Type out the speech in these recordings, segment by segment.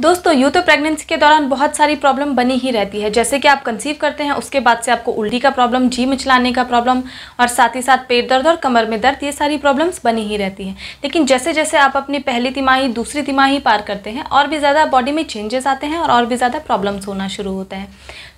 दोस्तों यूँ तो प्रेगनेंसी के दौरान बहुत सारी प्रॉब्लम बनी ही रहती है जैसे कि आप कंसीव करते हैं उसके बाद से आपको उल्टी का प्रॉब्लम जी मिचलाने का प्रॉब्लम और साथ ही साथ पेट दर्द और कमर में दर्द ये सारी प्रॉब्लम्स बनी ही रहती हैं लेकिन जैसे जैसे आप अपनी पहली तिमाही दूसरी तिमाही पार करते हैं और भी ज़्यादा बॉडी में चेंजेस आते हैं और, और भी ज़्यादा प्रॉब्लम्स होना शुरू होते हैं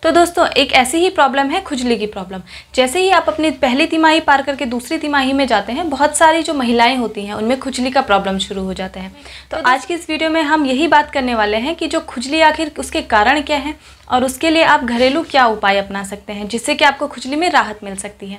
तो दोस्तों एक ऐसी ही प्रॉब्लम है खुजली की प्रॉब्लम जैसे ही आप अपनी पहली तिमाही पार करके दूसरी तिमाही में जाते हैं बहुत सारी जो महिलाएँ होती हैं उनमें खुजली का प्रॉब्लम शुरू हो जाता है तो, तो आज की इस वीडियो में हम यही बात करने वाले वाले हैं कि जो खुजली आखिर उसके कारण क्या है और उसके लिए आप घरेलू क्या उपाय अपना सकते हैं जिससे कि आपको खुजली में राहत मिल सकती है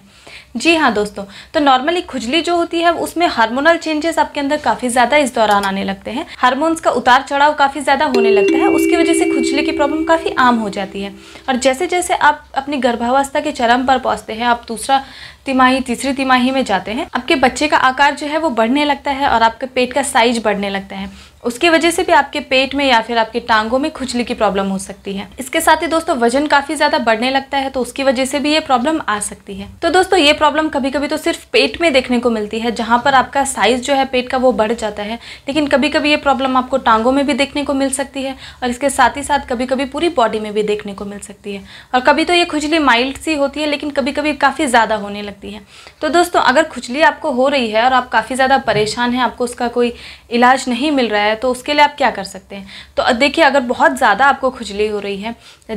जी हाँ दोस्तों तो नॉर्मली खुजली जो होती है उसमें हार्मोनल चेंजेस आपके अंदर काफ़ी ज़्यादा इस दौरान आने लगते हैं हार्मोन्स का उतार चढ़ाव काफ़ी ज़्यादा होने लगता है उसकी वजह से खुजली की प्रॉब्लम काफ़ी आम हो जाती है और जैसे जैसे आप अपनी गर्भावस्था के चरम पर पहुँचते हैं आप दूसरा तिमाही तीसरी तिमाही में जाते हैं आपके बच्चे का आकार जो है वो बढ़ने लगता है और आपके पेट का साइज बढ़ने लगता है उसकी वजह से भी आपके पेट में या फिर आपके टांगों में खुजली की प्रॉब्लम हो सकती है इसके साथ ही दोस्तों वजन काफी ज्यादा बढ़ने लगता है तो उसकी वजह से भी ये प्रॉब्लम आ सकती है तो दोस्तों ये प्रॉब्लम कभी कभी तो सिर्फ पेट में देखने को मिलती है जहाँ पर आपका साइज जो है पेट का वो बढ़ जाता है लेकिन कभी कभी ये प्रॉब्लम आपको टांगों में भी देखने को मिल सकती है और इसके साथ ही साथ कभी कभी पूरी बॉडी में भी देखने को मिल सकती है और कभी तो ये खुजली माइल्ड सी होती है लेकिन कभी कभी काफ़ी ज़्यादा होने लगती है तो दोस्तों अगर खुजली आपको हो रही है और आप काफ़ी ज़्यादा परेशान हैं आपको उसका कोई इलाज नहीं मिल रहा है है तो उसके लिए आप क्या कर सकते हैं तो देखिए अगर बहुत ज़्यादा आपको खुजली हो रही है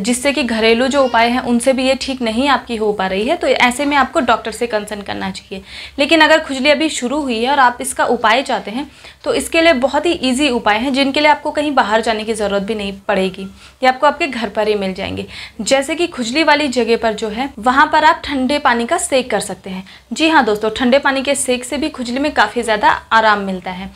जिससे कि घरेलू जो उपाय हैं उनसे भी ये ठीक नहीं आपकी हो पा रही है तो ऐसे में आपको डॉक्टर से कंसर्न करना चाहिए लेकिन अगर खुजली अभी शुरू हुई है और आप इसका उपाय चाहते हैं तो इसके लिए बहुत ही ईजी उपाय हैं जिनके लिए आपको कहीं बाहर जाने की ज़रूरत भी नहीं पड़ेगी ये आपको आपके घर पर ही मिल जाएंगे जैसे कि खुजली वाली जगह पर जो है वहाँ पर आप ठंडे पानी का सेक कर सकते हैं जी हाँ दोस्तों ठंडे पानी के सेक से भी खुजली में काफ़ी ज़्यादा आराम मिलता है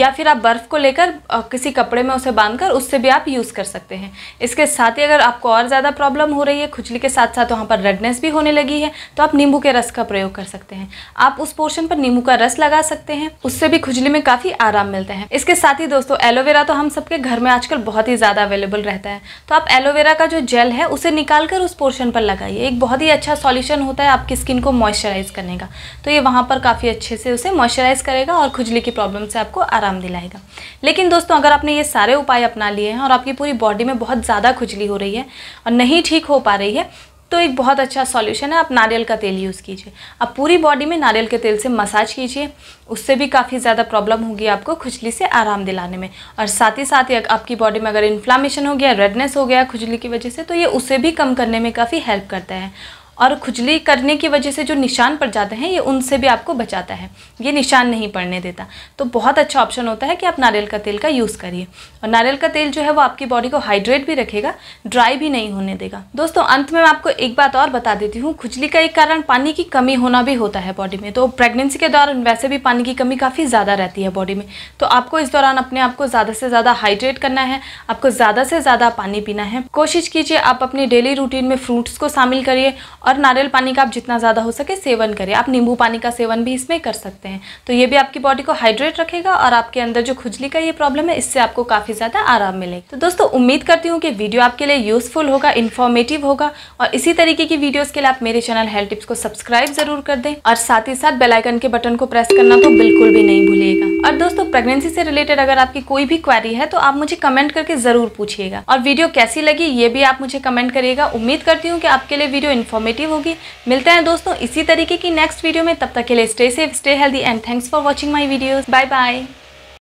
या फिर आप बर्फ़ को लेकर किसी कपड़े में उसे बांधकर उससे भी आप यूज़ कर सकते हैं इसके साथ ही अगर आपको और ज़्यादा प्रॉब्लम हो रही है खुजली के साथ साथ वहाँ पर रेडनेस भी होने लगी है तो आप नींबू के रस का प्रयोग कर सकते हैं आप उस पोर्शन पर नींबू का रस लगा सकते हैं उससे भी खुजली में काफ़ी आराम मिलता है इसके साथ ही दोस्तों एलोवेरा तो हम सबके घर में आजकल बहुत ही ज़्यादा अवेलेबल रहता है तो आप एलोवेरा का जो जेल है उसे निकाल कर उस पोर्शन पर लगाइए एक बहुत ही अच्छा सॉल्यूशन होता है आपकी स्किन को मॉइस्चराइज करने का तो ये वहाँ पर काफ़ी अच्छे से उसे मॉइस्चराइज करेगा और खुजली की प्रॉब्लम से आपको आराम दिलाएगा लेकिन दोस्तों अगर आपने ये सारे उपाय अपना लिए हैं और आपकी पूरी बॉडी में बहुत ज़्यादा खुजली हो रही है और नहीं ठीक हो पा रही है तो एक बहुत अच्छा सॉल्यूशन है आप नारियल का तेल यूज़ कीजिए आप पूरी बॉडी में नारियल के तेल से मसाज कीजिए उससे भी काफ़ी ज़्यादा प्रॉब्लम होगी आपको खुजली से आराम दिलाने में और साथ ही साथ आपकी बॉडी में अगर इन्फ्लामेशन हो गया रेडनेस हो गया खुजली की वजह से तो ये उसे भी कम करने में काफ़ी हेल्प करता है और खुजली करने की वजह से जो निशान पड़ जाते हैं ये उनसे भी आपको बचाता है ये निशान नहीं पड़ने देता तो बहुत अच्छा ऑप्शन होता है कि आप नारियल का तेल का यूज़ करिए और नारियल का तेल जो है वो आपकी बॉडी को हाइड्रेट भी रखेगा ड्राई भी नहीं होने देगा दोस्तों अंत में मैं आपको एक बात और बता देती हूँ खुजली का एक कारण पानी की कमी होना भी होता है बॉडी में तो प्रेगनेंसी के दौरान वैसे भी पानी की कमी काफ़ी ज़्यादा रहती है बॉडी में तो आपको इस दौरान अपने आप को ज़्यादा से ज़्यादा हाइड्रेट करना है आपको ज़्यादा से ज़्यादा पानी पीना है कोशिश कीजिए आप अपनी डेली रूटीन में फ्रूट्स को शामिल करिए और और नारियल पानी का आप जितना ज़्यादा हो सके सेवन करें आप नींबू पानी का सेवन भी इसमें कर सकते हैं तो ये भी आपकी बॉडी को हाइड्रेट रखेगा और आपके अंदर जो खुजली का ये प्रॉब्लम है इससे आपको काफ़ी ज़्यादा आराम मिलेगा तो दोस्तों उम्मीद करती हूँ कि वीडियो आपके लिए यूज़फुल होगा इन्फॉर्मेटिव होगा और इसी तरीके की वीडियोज़ के लिए आप मेरे चैनल हेल्थ टिप्स को सब्सक्राइब ज़रूर कर दें और साथ ही साथ बेलाइकन के बटन को प्रेस करना तो बिल्कुल भी नहीं भूलिएगा और दोस्तों प्रेगनेंसी से रिलेटेड अगर आपकी कोई भी क्वारी है तो आप मुझे कमेंट करके ज़रूर पूछिएगा और वीडियो कैसी लगी ये भी आप मुझे कमेंट करिएगा उम्मीद करती हूँ कि आपके लिए वीडियो इन्फॉर्मेटिव पॉजिटिव होगी मिलते हैं दोस्तों इसी तरीके की नेक्स्ट वीडियो में तब तक के लिए stay safe stay healthy and thanks for watching my videos bye bye